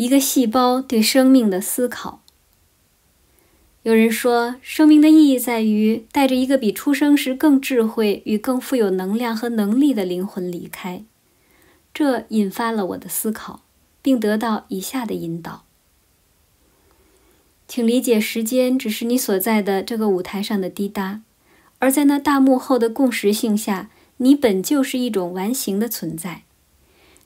一个细胞对生命的思考。有人说，生命的意义在于带着一个比出生时更智慧与更富有能量和能力的灵魂离开。这引发了我的思考，并得到以下的引导：请理解，时间只是你所在的这个舞台上的滴答，而在那大幕后的共识性下，你本就是一种完形的存在。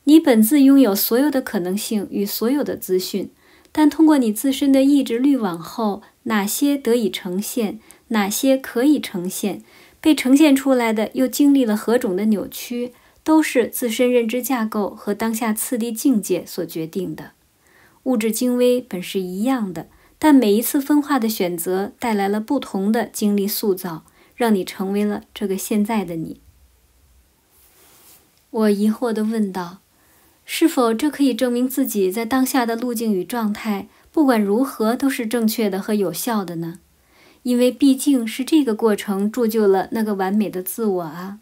你本自拥有所有的可能性与所有的资讯，但通过你自身的意志滤网后，哪些得以呈现，哪些可以呈现，被呈现出来的又经历了何种的扭曲，都是自身认知架构和当下次第境界所决定的。物质精微本是一样的，但每一次分化的选择带来了不同的经历塑造，让你成为了这个现在的你。我疑惑地问道。是否这可以证明自己在当下的路径与状态，不管如何都是正确的和有效的呢？因为毕竟是这个过程铸就了那个完美的自我啊，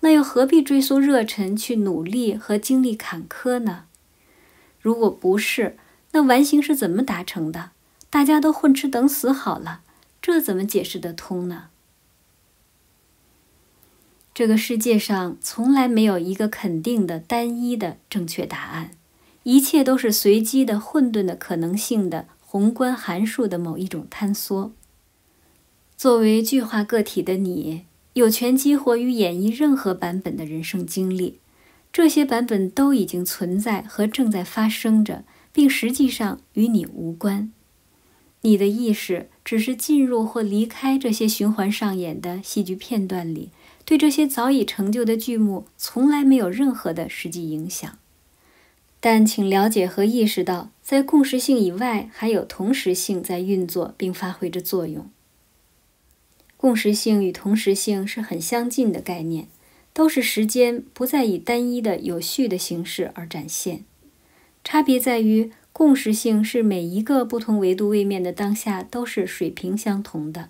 那又何必追溯热忱去努力和经历坎坷呢？如果不是，那完形是怎么达成的？大家都混吃等死好了，这怎么解释得通呢？这个世界上从来没有一个肯定的、单一的正确答案。一切都是随机的、混沌的可能性的宏观函数的某一种坍缩。作为具化个体的你，有权激活与演绎任何版本的人生经历。这些版本都已经存在和正在发生着，并实际上与你无关。你的意识只是进入或离开这些循环上演的戏剧片段里。对这些早已成就的剧目，从来没有任何的实际影响。但请了解和意识到，在共识性以外，还有同时性在运作并发挥着作用。共识性与同时性是很相近的概念，都是时间不再以单一的有序的形式而展现。差别在于，共识性是每一个不同维度位面的当下都是水平相同的。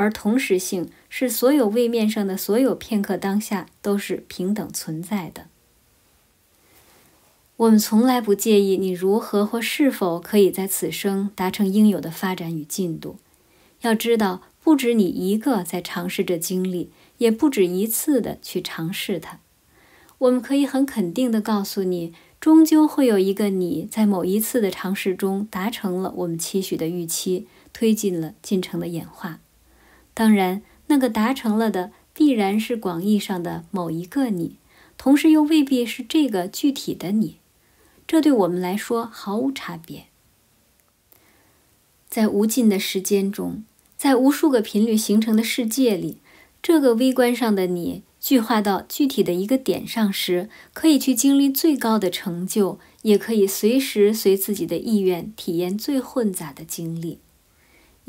而同时性是所有位面上的所有片刻当下都是平等存在的。我们从来不介意你如何或是否可以在此生达成应有的发展与进度。要知道，不止你一个在尝试着经历，也不止一次的去尝试它。我们可以很肯定的告诉你，终究会有一个你在某一次的尝试中达成了我们期许的预期，推进了进程的演化。当然，那个达成了的，必然是广义上的某一个你，同时又未必是这个具体的你。这对我们来说毫无差别。在无尽的时间中，在无数个频率形成的世界里，这个微观上的你具化到具体的一个点上时，可以去经历最高的成就，也可以随时随自己的意愿体验最混杂的经历。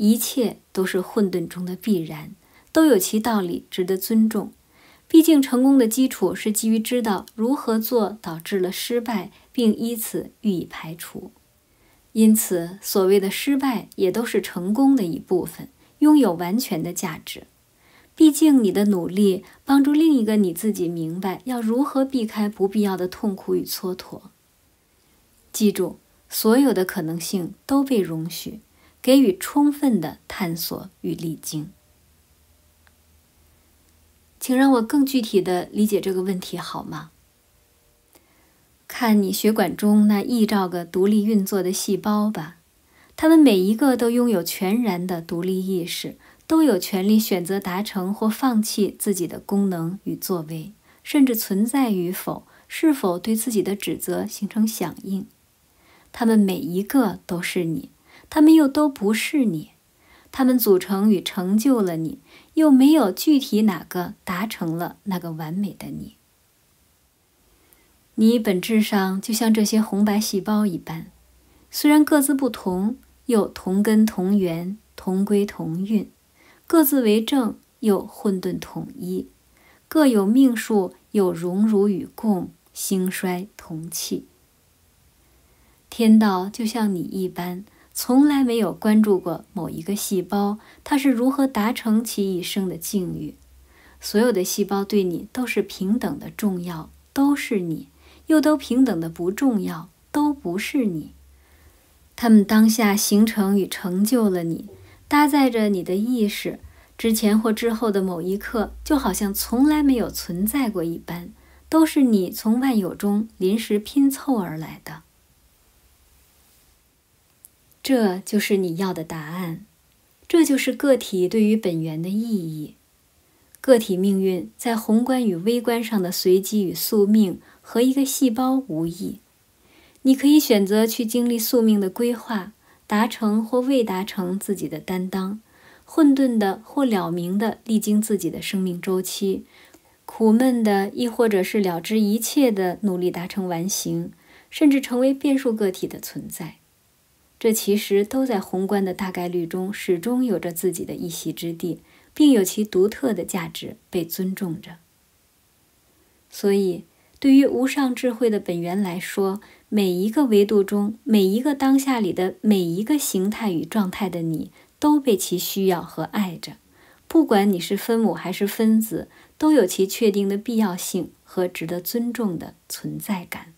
一切都是混沌中的必然，都有其道理值得尊重。毕竟，成功的基础是基于知道如何做导致了失败，并以此予以排除。因此，所谓的失败也都是成功的一部分，拥有完全的价值。毕竟，你的努力帮助另一个你自己明白要如何避开不必要的痛苦与蹉跎。记住，所有的可能性都被容许。给予充分的探索与历经。请让我更具体的理解这个问题好吗？看你血管中那亿兆个独立运作的细胞吧，它们每一个都拥有全然的独立意识，都有权利选择达成或放弃自己的功能与作为，甚至存在与否，是否对自己的指责形成响应，它们每一个都是你。他们又都不是你，他们组成与成就了你，又没有具体哪个达成了那个完美的你。你本质上就像这些红白细胞一般，虽然各自不同，又同根同源、同归同运，各自为政又混沌统一，各有命数又荣辱与共、兴衰同气。天道就像你一般。从来没有关注过某一个细胞，它是如何达成其一生的境遇。所有的细胞对你都是平等的重要，都是你，又都平等的不重要，都不是你。它们当下形成与成就了你，搭载着你的意识，之前或之后的某一刻，就好像从来没有存在过一般，都是你从万有中临时拼凑而来的。这就是你要的答案，这就是个体对于本源的意义。个体命运在宏观与微观上的随机与宿命和一个细胞无异。你可以选择去经历宿命的规划，达成或未达成自己的担当，混沌的或了明的历经自己的生命周期，苦闷的亦或者是了知一切的努力达成完形，甚至成为变数个体的存在。这其实都在宏观的大概率中，始终有着自己的一席之地，并有其独特的价值被尊重着。所以，对于无上智慧的本源来说，每一个维度中，每一个当下里的每一个形态与状态的你，都被其需要和爱着。不管你是分母还是分子，都有其确定的必要性和值得尊重的存在感。